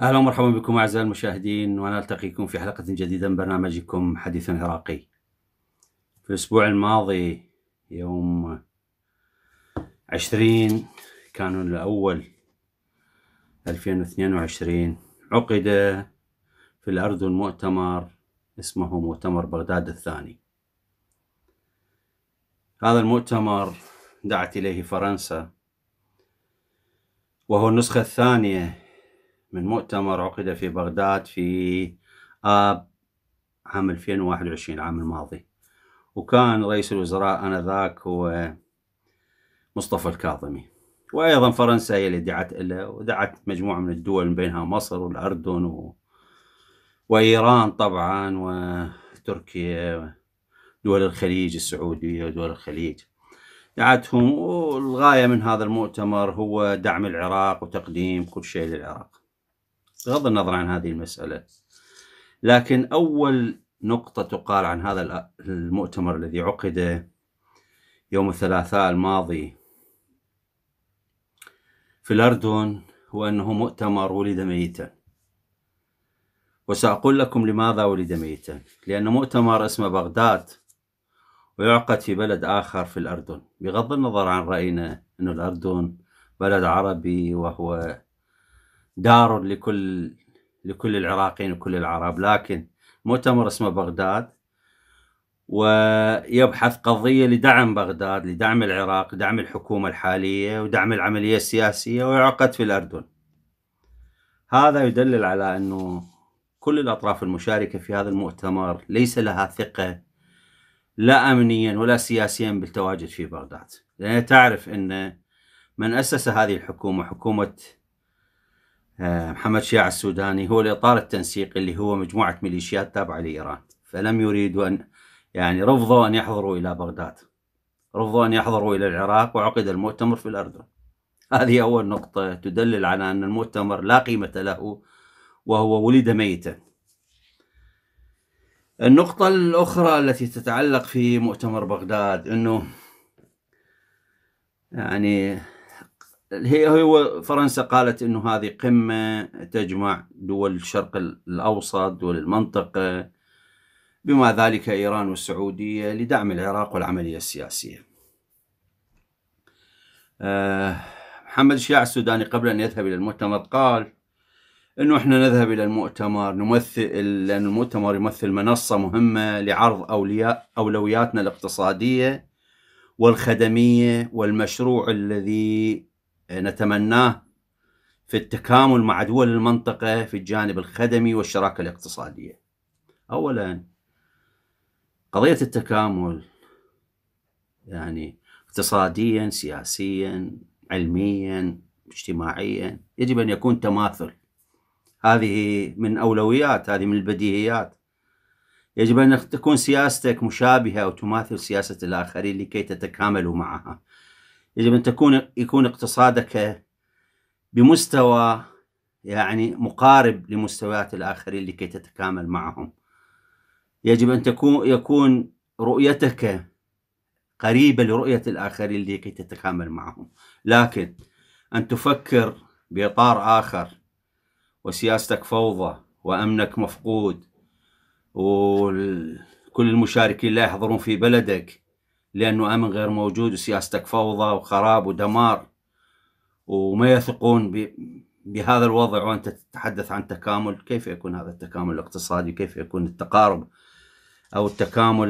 اهلا ومرحبا بكم اعزائي المشاهدين ونلتقيكم في حلقه جديده من برنامجكم حديث عراقي. في الاسبوع الماضي يوم 20 كانون الاول 2022 عقد في الاردن مؤتمر اسمه مؤتمر بغداد الثاني. هذا المؤتمر دعت اليه فرنسا وهو النسخه الثانيه من مؤتمر عقد في بغداد في آب عام 2021 العام الماضي وكان رئيس الوزراء آنذاك هو مصطفى الكاظمي وأيضا فرنسا هي اللي دعت له ودعت مجموعة من الدول من بينها مصر والأردن و... وإيران طبعا وتركيا دول الخليج السعودية ودول الخليج دعتهم والغاية من هذا المؤتمر هو دعم العراق وتقديم كل شيء للعراق بغض النظر عن هذه المسألة لكن أول نقطة تقال عن هذا المؤتمر الذي عقد يوم الثلاثاء الماضي في الأردن هو أنه مؤتمر ولد ميتا وسأقول لكم لماذا ولد ميتا لأن مؤتمر اسمه بغداد ويعقد في بلد آخر في الأردن بغض النظر عن رأينا أن الأردن بلد عربي وهو دار لكل لكل العراقيين وكل العرب لكن مؤتمر اسمه بغداد ويبحث قضية لدعم بغداد لدعم العراق دعم الحكومة الحالية ودعم العملية السياسية ويعقد في الأردن هذا يدلل على أنه كل الأطراف المشاركة في هذا المؤتمر ليس لها ثقة لا أمنيا ولا سياسيا بالتواجد في بغداد لأنها يعني تعرف أن من أسس هذه الحكومة حكومة آه، محمد شياع السوداني هو الإطار التنسيقي اللي هو مجموعة ميليشيات تابعة لإيران فلم يريدوا أن يعني رفضوا أن يحضروا إلى بغداد رفضوا أن يحضروا إلى العراق وعقد المؤتمر في الأردن هذه أول نقطة تدلل على أن المؤتمر لا قيمة له وهو ولد ميتا النقطة الأخرى التي تتعلق في مؤتمر بغداد أنه يعني هي هو فرنسا قالت انه هذه قمه تجمع دول الشرق الاوسط دول المنطقه بما ذلك ايران والسعوديه لدعم العراق والعمليه السياسيه. آه، محمد الشياع السوداني قبل ان يذهب الى المؤتمر قال انه احنا نذهب الى المؤتمر نمثل لان المؤتمر يمثل منصه مهمه لعرض اولياء اولوياتنا الاقتصاديه والخدميه والمشروع الذي نتمناه في التكامل مع دول المنطقة في الجانب الخدمي والشراكة الاقتصادية أولا قضية التكامل يعني اقتصاديا سياسيا علميا اجتماعيا يجب أن يكون تماثل هذه من أولويات هذه من البديهيات يجب أن تكون سياستك مشابهة وتماثل سياسة الآخرين لكي تتكاملوا معها يجب أن تكون يكون اقتصادك بمستوى يعني مقارب لمستويات الآخرين لكي تتكامل معهم يجب أن تكون يكون رؤيتك قريبة لرؤية الآخرين لكي تتكامل معهم لكن أن تفكر بإطار آخر وسياستك فوضى وأمنك مفقود وكل المشاركين لا يحضرون في بلدك لأنه أمن غير موجود وسياستك فوضى وخراب ودمار وما يثقون بهذا الوضع وأنت تتحدث عن تكامل كيف يكون هذا التكامل الاقتصادي كيف يكون التقارب أو التكامل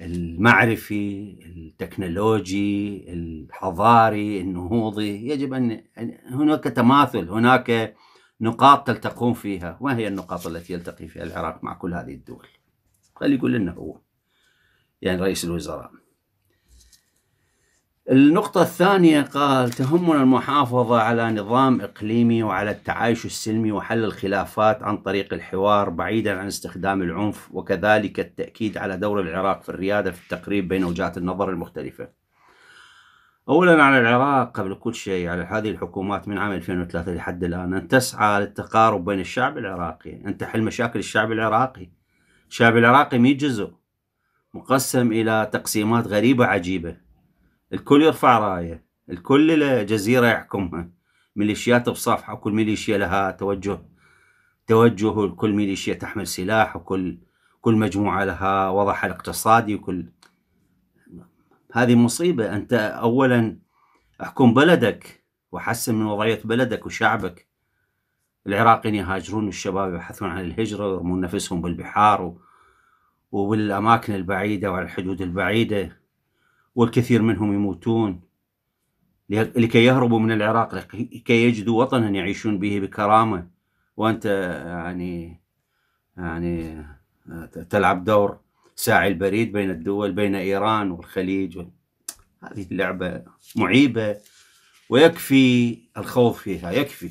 المعرفي التكنولوجي الحضاري النهوضي يجب أن هناك تماثل هناك نقاط تلتقون فيها ما هي النقاط التي يلتقي فيها العراق مع كل هذه الدول خلي يقول لنا هو يعني رئيس الوزراء النقطة الثانية قال تهمنا المحافظة على نظام إقليمي وعلى التعايش السلمي وحل الخلافات عن طريق الحوار بعيدا عن استخدام العنف وكذلك التأكيد على دور العراق في الريادة في التقريب بين وجهات النظر المختلفة أولا على العراق قبل كل شيء على هذه الحكومات من عام 2003 لحد الآن أن تسعى للتقارب بين الشعب العراقي أن تحل مشاكل الشعب العراقي الشعب العراقي مي جزء مقسم إلى تقسيمات غريبة عجيبة الكل يرفع رايه الكل له جزيرة يحكمها ميليشيات بصفحة وكل ميليشيا لها توجه توجه وكل ميليشيا تحمل سلاح وكل كل مجموعة لها وضعها الاقتصادي وكل هذه مصيبة أنت أولا احكم بلدك وحسن من وضعية بلدك وشعبك العراقيين يهاجرون والشباب يبحثون عن الهجرة ويرمون نفسهم بالبحار و... وبالأماكن البعيدة وعلى الحدود البعيدة والكثير منهم يموتون لكي يهربوا من العراق لكي يجدوا وطنا يعيشون به بكرامة وأنت يعني يعني تلعب دور ساعي البريد بين الدول بين إيران والخليج هذه اللعبة معيبة ويكفي الخوف فيها يكفي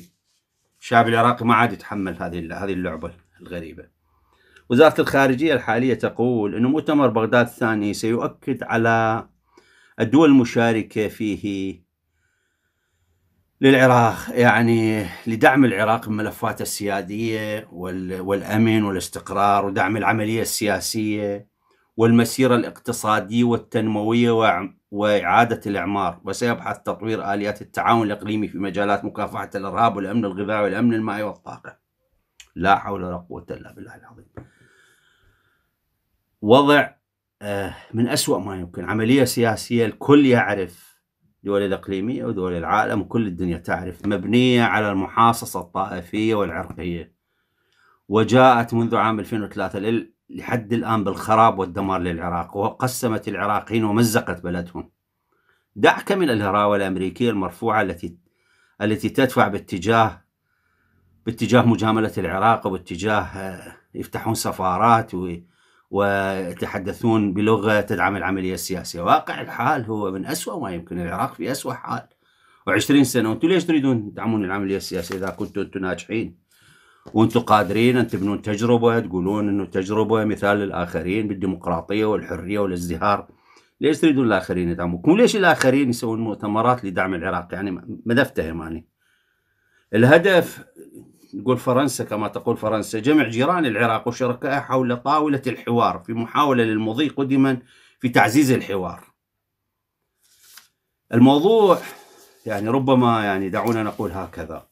الشعب العراقي ما عاد يتحمل هذه هذه اللعبة الغريبة وزارة الخارجية الحالية تقول أن مؤتمر بغداد الثاني سيؤكد على الدول المشاركة فيه للعراق يعني لدعم العراق الملفات السيادية والأمن والاستقرار ودعم العملية السياسية والمسيرة الاقتصادية والتنموية وإعادة الإعمار وسيبحث تطوير آليات التعاون الإقليمي في مجالات مكافحة الإرهاب والأمن الغذائي والأمن المائي والطاقة لا حول ولا قوة إلا بالله العظيم وضع آه، من أسوأ ما يمكن عملية سياسية الكل يعرف دول الإقليمية ودول العالم وكل الدنيا تعرف مبنية على المحاصصة الطائفية والعرقية وجاءت منذ عام 2003 لحد الآن بالخراب والدمار للعراق وقسمت العراقيين ومزقت بلدهم دعك من الهراوة الأمريكية المرفوعة التي التي تدفع باتجاه باتجاه مجاملة العراق وباتجاه آه، يفتحون سفارات وي ويتحدثون بلغة تدعم العملية السياسية واقع الحال هو من أسوأ ما يمكن العراق في أسوأ حال و20 سنة وأنتم ليش تريدون تدعمون العملية السياسية إذا كنتم أنتم ناجحين وأنتم قادرين أن تبنون تجربة تقولون أنه تجربة مثال للآخرين بالديمقراطية والحرية والازدهار ليش تريدون الآخرين يدعموكم وليش الآخرين يسوون مؤتمرات لدعم العراق يعني ما افتهم يعني. الهدف نقول فرنسا كما تقول فرنسا جمع جيران العراق وشركائها حول طاولة الحوار في محاولة للمضي قدما في تعزيز الحوار الموضوع يعني ربما يعني دعونا نقول هكذا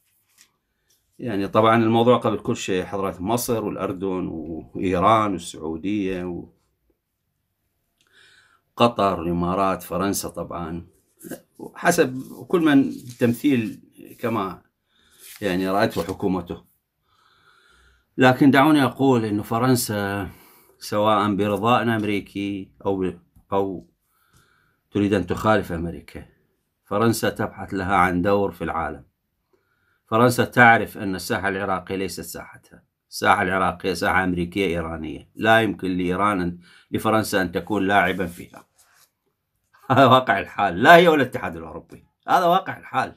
يعني طبعا الموضوع قبل كل شيء حضرات مصر والأردن وإيران والسعودية وقطر الإمارات فرنسا طبعا حسب كل من تمثيل كما يعني رأته حكومته لكن دعوني أقول أن فرنسا سواء برضاء أمريكي أو أو تريد أن تخالف أمريكا فرنسا تبحث لها عن دور في العالم فرنسا تعرف أن الساحة العراقية ليست ساحتها الساحة العراقية ساحة أمريكية إيرانية لا يمكن لإيران لفرنسا أن تكون لاعبا فيها هذا واقع الحال لا هي ولا الاتحاد الأوروبي هذا واقع الحال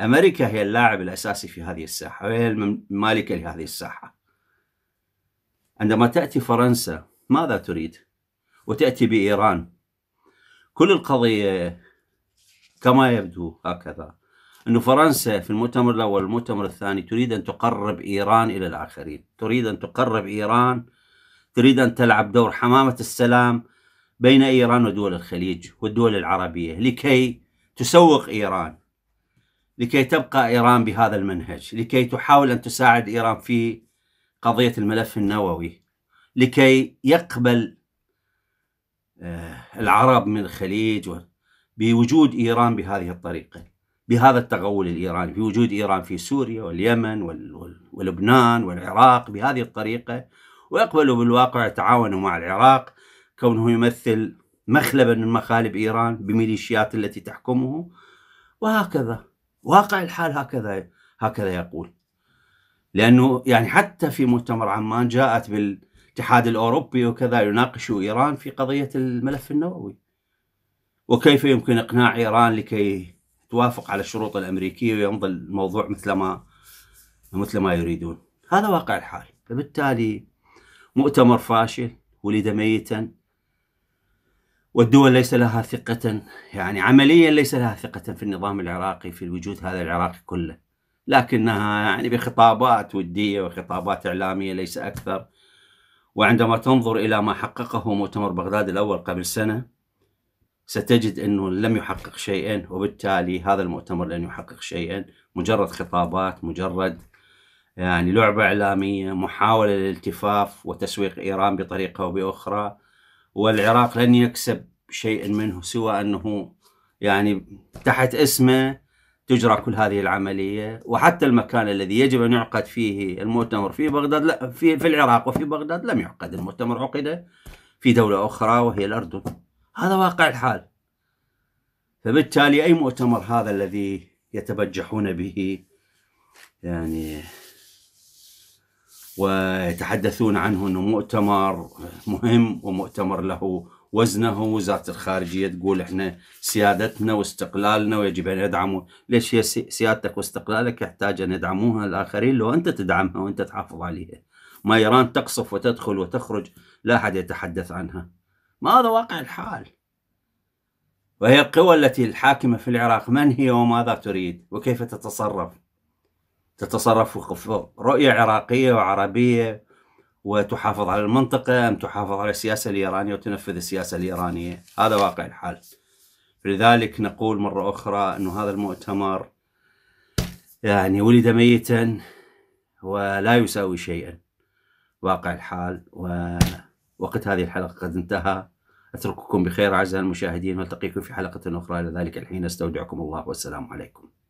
امريكا هي اللاعب الاساسي في هذه الساحه وهي المالكه لهذه الساحه عندما تاتي فرنسا ماذا تريد وتاتي بايران كل القضيه كما يبدو هكذا أن فرنسا في المؤتمر الأول والمؤتمر الثاني تريد أن تقرب إيران إلى الآخرين تريد أن تقرب إيران تريد أن تلعب دور حمامة السلام بين إيران ودول الخليج والدول العربية لكي تسوق إيران لكي تبقى إيران بهذا المنهج لكي تحاول أن تساعد إيران في قضية الملف النووي لكي يقبل آه، العرب من الخليج بوجود إيران بهذه الطريقة بهذا التغول الإيراني بوجود إيران في سوريا واليمن ولبنان والعراق بهذه الطريقة ويقبلوا بالواقع يتعاونوا مع العراق كونه يمثل مخلبا من مخالب إيران بميليشيات التي تحكمه وهكذا واقع الحال هكذا هكذا يقول لانه يعني حتى في مؤتمر عمان جاءت بالاتحاد الاوروبي وكذا يناقشوا ايران في قضيه الملف النووي وكيف يمكن اقناع ايران لكي توافق على الشروط الامريكيه ويمضي الموضوع مثل ما مثل ما يريدون هذا واقع الحال فبالتالي مؤتمر فاشل ولد ميتا والدول ليس لها ثقة يعني عمليا ليس لها ثقة في النظام العراقي في الوجود هذا العراقي كله لكنها يعني بخطابات ودية وخطابات إعلامية ليس أكثر وعندما تنظر إلى ما حققه مؤتمر بغداد الأول قبل سنة ستجد أنه لم يحقق شيئا وبالتالي هذا المؤتمر لن يحقق شيئا مجرد خطابات مجرد يعني لعبة إعلامية محاولة للالتفاف وتسويق إيران بطريقة وبأخرى والعراق لن يكسب شيئا منه سوى انه يعني تحت اسمه تجرى كل هذه العمليه وحتى المكان الذي يجب ان يعقد فيه المؤتمر في بغداد لا في في العراق وفي بغداد لم يعقد المؤتمر عقد في دوله اخرى وهي الاردن هذا واقع الحال فبالتالي اي مؤتمر هذا الذي يتبجحون به يعني ويتحدثون عنه انه مؤتمر مهم ومؤتمر له وزنه وزاره الخارجيه تقول احنا سيادتنا واستقلالنا ويجب ان ندعمه، ليش هي سيادتك واستقلالك يحتاج ان يدعموها الاخرين لو انت تدعمها وانت تحافظ عليها. ما ايران تقصف وتدخل وتخرج لا احد يتحدث عنها. ما هذا واقع الحال. وهي القوى التي الحاكمه في العراق من هي وماذا تريد وكيف تتصرف؟ تتصرف وفق رؤية عراقية وعربية وتحافظ على المنطقة أم تحافظ على السياسة الإيرانية وتنفذ السياسة الإيرانية هذا واقع الحال لذلك نقول مرة أخرى أن هذا المؤتمر يعني ولد ميتا ولا يساوي شيئا واقع الحال ووقت هذه الحلقة قد انتهى أترككم بخير أعزائي المشاهدين وألتقيكم في حلقة أخرى إلى ذلك الحين أستودعكم الله والسلام عليكم